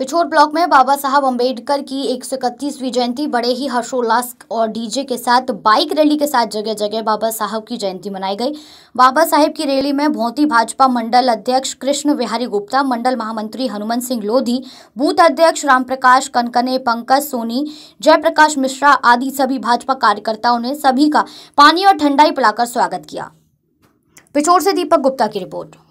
Pichhore block में बाबा साहब अंबेडकर की एक जयंती बड़े ही हर्षोल्लास और डीजे के साथ बाइक रैली के साथ जगह जगह बाबा साहब की जयंती मनाई गई बाबा साहब की रैली में भौती भाजपा मंडल अध्यक्ष कृष्ण विहारी गुप्ता मंडल महामंत्री हनुमंत सिंह लोधी बूथ अध्यक्ष रामप्रकाश कनकने पंकज सोनी जयप्रकाश मिश्रा आदि सभी भाजपा कार्यकर्ताओं ने सभी का पानी और ठंडाई पिलाकर स्वागत किया पिछोर से दीपक गुप्ता की रिपोर्ट